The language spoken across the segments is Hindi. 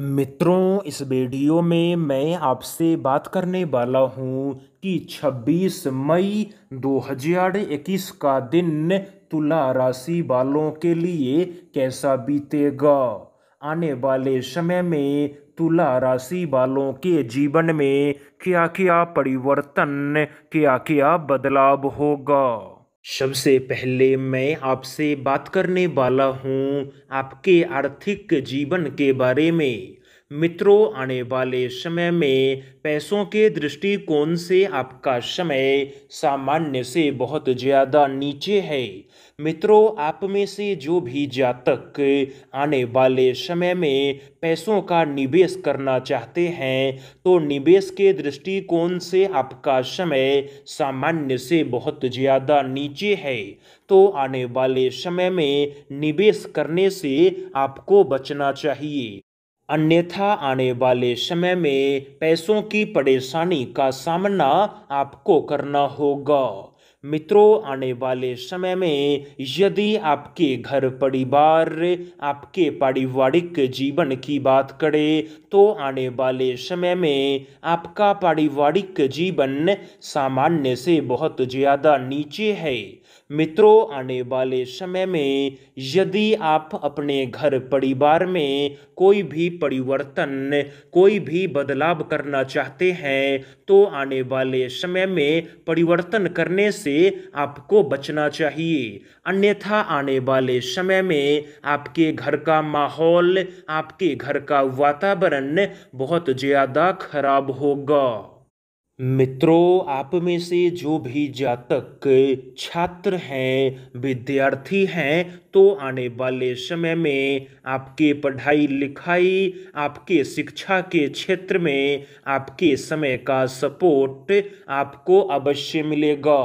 मित्रों इस वीडियो में मैं आपसे बात करने वाला हूं कि 26 मई 2021 का दिन तुला राशि वालों के लिए कैसा बीतेगा आने वाले समय में तुला राशि वालों के जीवन में क्या क्या परिवर्तन क्या क्या बदलाव होगा सबसे पहले मैं आपसे बात करने वाला हूँ आपके आर्थिक जीवन के बारे में मित्रों आने वाले समय में पैसों के दृष्टिकोण से आपका समय सामान्य से बहुत ज़्यादा नीचे है मित्रों आप में से जो भी जातक आने वाले समय में पैसों का निवेश करना चाहते हैं तो निवेश के दृष्टिकोण से आपका समय सामान्य से बहुत ज़्यादा नीचे है तो आने वाले समय में निवेश करने से आपको बचना चाहिए अन्यथा आने वाले समय में पैसों की परेशानी का सामना आपको करना होगा मित्रों आने वाले समय में यदि आपके घर परिवार आपके पारिवारिक जीवन की बात करें तो आने वाले समय में आपका पारिवारिक जीवन सामान्य से बहुत ज़्यादा नीचे है मित्रों आने वाले समय में यदि आप अपने घर परिवार में कोई भी परिवर्तन कोई भी बदलाव करना चाहते हैं तो आने वाले समय में परिवर्तन करने से से आपको बचना चाहिए अन्यथा आने वाले समय में आपके घर का माहौल आपके घर का वातावरण बहुत ज़्यादा खराब होगा मित्रों आप में से जो भी जातक छात्र हैं विद्यार्थी हैं तो आने वाले समय में आपके पढ़ाई लिखाई आपके शिक्षा के क्षेत्र में आपके समय का सपोर्ट आपको अवश्य मिलेगा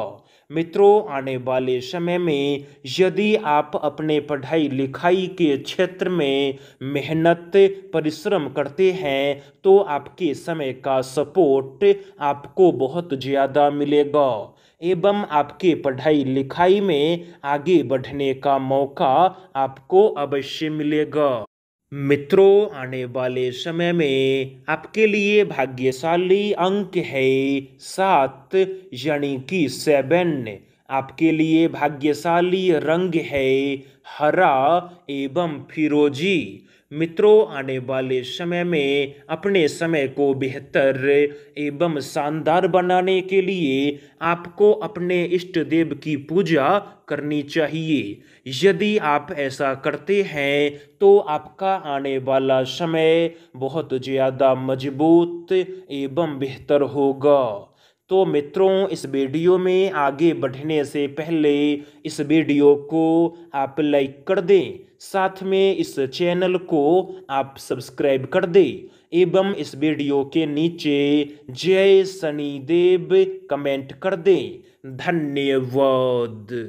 मित्रों आने वाले समय में यदि आप अपने पढ़ाई लिखाई के क्षेत्र में मेहनत परिश्रम करते हैं तो आपके समय का सपोर्ट आपको बहुत ज़्यादा मिलेगा एवं आपके पढ़ाई लिखाई में आगे बढ़ने का मौका आपको अवश्य मिलेगा मित्रों आने वाले समय में आपके लिए भाग्यशाली अंक है सात यानी कि सेवन आपके लिए भाग्यशाली रंग है हरा एवं फिरोजी मित्रों आने वाले समय में अपने समय को बेहतर एवं शानदार बनाने के लिए आपको अपने इष्ट देव की पूजा करनी चाहिए यदि आप ऐसा करते हैं तो आपका आने वाला समय बहुत ज़्यादा मजबूत एवं बेहतर होगा तो मित्रों इस वीडियो में आगे बढ़ने से पहले इस वीडियो को आप लाइक कर दें साथ में इस चैनल को आप सब्सक्राइब कर दें एवं इस वीडियो के नीचे जय शनिदेव कमेंट कर दें धन्यवाद